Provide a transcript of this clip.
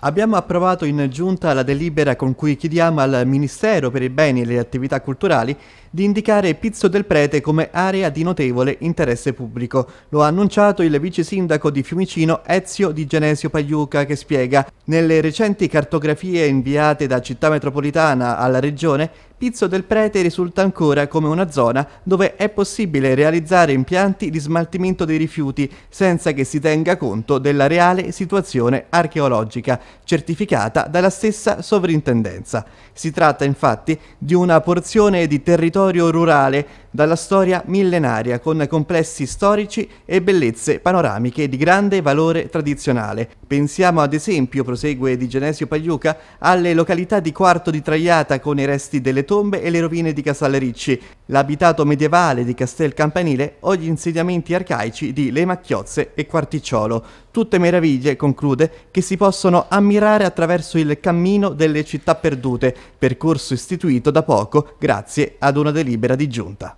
Abbiamo approvato in giunta la delibera con cui chiediamo al Ministero per i beni e le attività culturali di indicare Pizzo del Prete come area di notevole interesse pubblico. Lo ha annunciato il vice sindaco di Fiumicino Ezio Di Genesio Pagliuca che spiega nelle recenti cartografie inviate da Città Metropolitana alla Regione Pizzo del Prete risulta ancora come una zona dove è possibile realizzare impianti di smaltimento dei rifiuti senza che si tenga conto della reale situazione archeologica, certificata dalla stessa sovrintendenza. Si tratta infatti di una porzione di territorio rurale dalla storia millenaria con complessi storici e bellezze panoramiche di grande valore tradizionale. Pensiamo ad esempio, prosegue di Genesio Pagliuca, alle località di Quarto di Traiata con i resti delle tombe e le rovine di Casale Ricci, l'abitato medievale di Castel Campanile o gli insediamenti arcaici di Le Macchiozze e Quarticciolo. Tutte meraviglie, conclude, che si possono ammirare attraverso il cammino delle città perdute, percorso istituito da poco grazie ad una delibera di giunta.